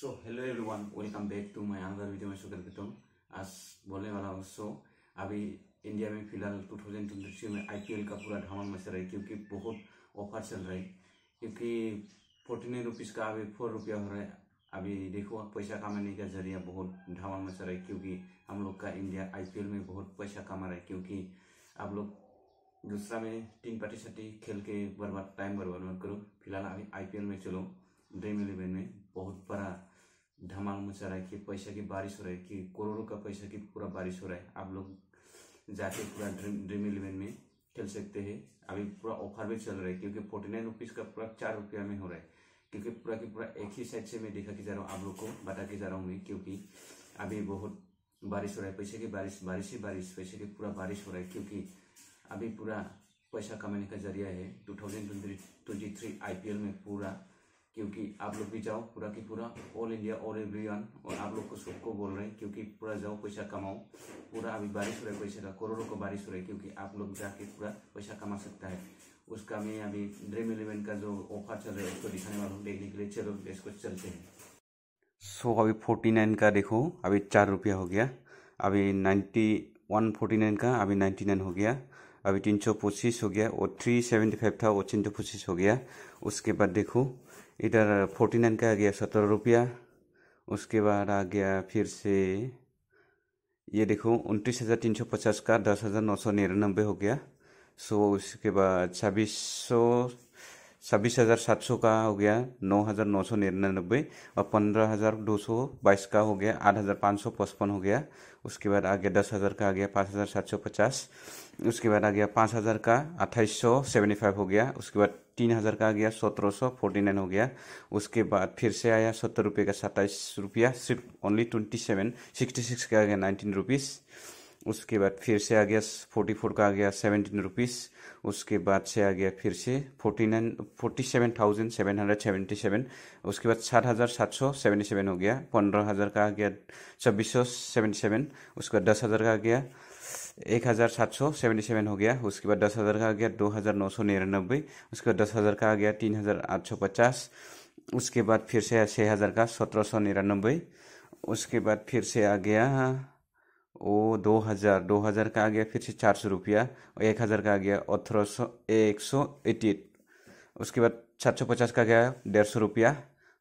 so hello everyone welcome back to my another video में सुगर प्रीतम आज बोलने वाला हूँ सो अभी इंडिया में फिलहाल टू थाउजेंड ट्वेंटी थ्री में आई पी एल का पूरा धमाल मचा रहा है क्योंकि बहुत ऑफर चल रहा है क्योंकि फोर्टी नाइन रुपीज़ का अभी फोर रुपया हो रहा है अभी देखो पैसा कमाने का जरिया बहुत धमाल मचा रहा है क्योंकि हम लोग का इंडिया आई पी एल में बहुत पैसा कमा रहा है क्योंकि आप लोग दूसरा में तीन पार्टी साटी खेल के बर्बाद टाइम बर्बाद मत करो फिलहाल अभी आई पी एल में चलो ड्रीम इलेवन में बहुत बड़ा धमाल मचा रहा है कि पैसा की बारिश हो रही है कि करोड़ों का पैसा की पूरा बारिश हो रहा है आप लोग जाके पूरा ड्रीम ड्रीम इलेवन में खेल सकते हैं अभी पूरा ऑफर भी चल रहा है क्योंकि फोर्टी नाइन रुपीज़ का पूरा चार रुपया में हो रहा है क्योंकि पूरा की पूरा एक ही साइड से मैं दिखा के जा रहा हूँ आप लोग को बता के जा रहा हूँ मैं क्योंकि अभी बहुत बारिश हो रहा है पैसे की बारिश बारिश ही बारिश पैसे की पूरा बारिश हो रहा है क्योंकि अभी पूरा पैसा कमाने का जरिया है two thousand twenty three I P L में पूरा क्योंकि आप लोग भी जाओ पूरा की पूरा ऑल इंडिया ऑल एवरी और आप लोग को सबको बोल रहे हैं क्योंकि पूरा जाओ पैसा कमाओ पूरा अभी बारिश हो रहा है पैसे का करोड़ों का बारिश हो रहा है क्योंकि आप लोग जाके पूरा पैसा कमा सकता है उसका मैं अभी ड्रीम इलेवन का जो ऑफर चल रहा है उसको दिखाने वाला हूँ देखने के लिए चलो इसको चलते हैं सो so, अभी फोर्टी नाइन का देखो अभी चार रुपया हो गया अभी नाइन्टी वन फोर्टी नाइन का अभी नाइन्टी नाइन हो गया अभी तीन सौ पच्चीस हो गया और थ्री सेवेंटी फाइव था और तीन सौ पच्चीस हो गया उसके बाद देखो इधर फोर्टी नाइन का आ गया सत्रह रुपया उसके बाद आ गया फिर से ये देखो उनतीस हज़ार तीन सौ पचास का दस हज़ार नौ सौ निन्यानबे हो गया सो उसके बाद छब्बीस सौ छब्बीस हज़ार सात सौ का हो गया नौ हज़ार नौ सौ निन्यानबे और पंद्रह हज़ार दो सौ बाईस का हो गया आठ हज़ार पाँच सौ पचपन हो गया उसके बाद आ गया दस हज़ार का आ गया पाँच हज़ार सात सौ पचास उसके बाद आ गया पाँच हज़ार का अट्ठाईस सौ सेवेंटी फाइव हो गया उसके बाद तीन हज़ार का आ गया सत्रह सौ फोर्टी नाइन हो गया उसके बाद फिर से आया सत्तर रुपये का सत्ताईस रुपया सिर्फ only twenty seven sixty six का आ गया नाइनटीन रुपीज़ उसके बाद फिर से आ गया फोर्टी फोर का आ गया सेवेंटीन रुपीज़ उसके बाद से आ गया फिर से forty nine forty seven thousand seven hundred seventy seven उसके बाद सात हज़ार सात सौ सेवेंटी सेवन हो गया पंद्रह हज़ार का आ गया छब्बीस सौ सेवेंटी सेवन उसके बाद दस हज़ार का आ गया एक हज़ार सात सौ सेवेंटी सेवन हो गया उसके बाद दस हज़ार का आ गया दो हज़ार नौ सौ निन्यानबे उसके बाद दस हज़ार का आ गया तीन हज़ार आठ सौ पचास उसके बाद फिर से छः हज़ार का सत्रह सौ निन्यानबे उसके बाद फिर से आ गया वो दो हज़ार दो हज़ार का आ गया फिर से चार सौ रुपया और एक हज़ार का आ गया अठारह सौ एक सौ एटी एट उसके बाद सात सौ पचास का गया डेढ़ सौ रुपया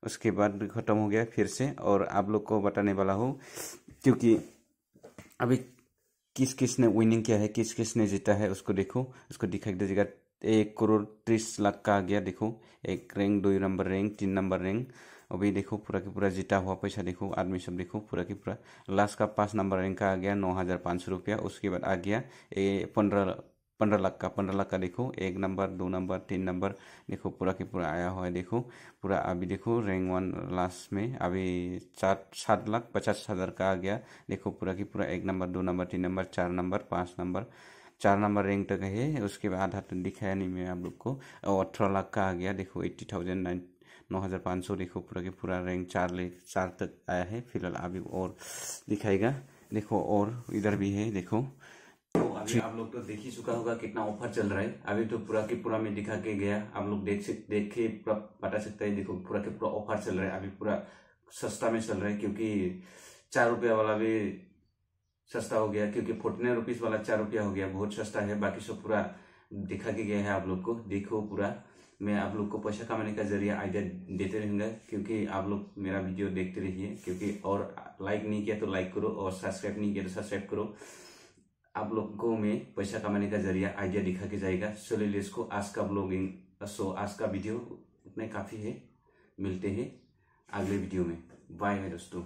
उसके बाद ख़त्म हो गया फिर से और आप लोग को बताने वाला हूँ क्योंकि अभी किस किस ने विनिंग किया है किस किस ने जीता है उसको देखो उसको दिखाई दीजिएगा एक करोड़ तीस लाख का आ गया देखो एक रैंक दो नंबर रैंक तीन नंबर रैंक अभी देखो पूरा के पूरा जीता हुआ पैसा देखो आदमी सब देखो पूरा के पूरा लास्ट का पाँच नंबर रैंक का आ गया नौ हज़ार पाँच सौ रुपया उसके बाद आ गया ए पंद्रह पंद्रह लाख का पंद्रह लाख का देखो एक नंबर दो नंबर तीन नंबर देखो पूरा के पूरा आया हुआ है देखो पूरा अभी देखो रैंक वन लास्ट में अभी चार सात लाख पचास हज़ार का आ गया देखो पूरा के पूरा एक नंबर दो नंबर तीन नंबर चार नंबर पाँच नंबर चार नंबर रैंक तक है उसके बाद आधार तो दिखाया नहीं मैं आप लोग को अठारह लाख का आ गया देखो एट्टी थाउजेंड नाइन नौ हज़ार पाँच सौ देखो पूरा के पूरा रैंक चार ले चार तक आया है फिलहाल अभी और दिखाएगा देखो और इधर भी है देखो तो अभी आप लोग तो देख ही चुका होगा कितना ऑफर चल रहा है अभी तो पूरा के पूरा मैं दिखा के गया आप लोग देख सक देख के पूरा बता सकते हैं देखो पूरा के पूरा ऑफर चल रहा है अभी पूरा सस्ता में चल रहा है क्योंकि चार रुपया वाला भी सस्ता हो गया क्योंकि फोर्टी नाइन रुपीज वाला चार रुपया हो गया बहुत सस्ता है बाकी सब पूरा दिखा के गया है आप लोग को देखो पूरा मैं आप लोग को पैसा कमाने का जरिया आइडिया देते रहूंगा क्योंकि आप लोग मेरा वीडियो देखते रहिए क्योंकि और लाइक नहीं किया तो लाइक करो और सब्सक्राइब नहीं किया तो सब्सक्राइब करो आप लोग को मैं पैसा कमाने का जरिया आइडिया दिखा के जाएगा चलिए इसको आज का ब्लॉगिंग सो आज का वीडियो उतना काफ़ी है मिलते हैं अगले वीडियो में बाय मेरे दोस्तों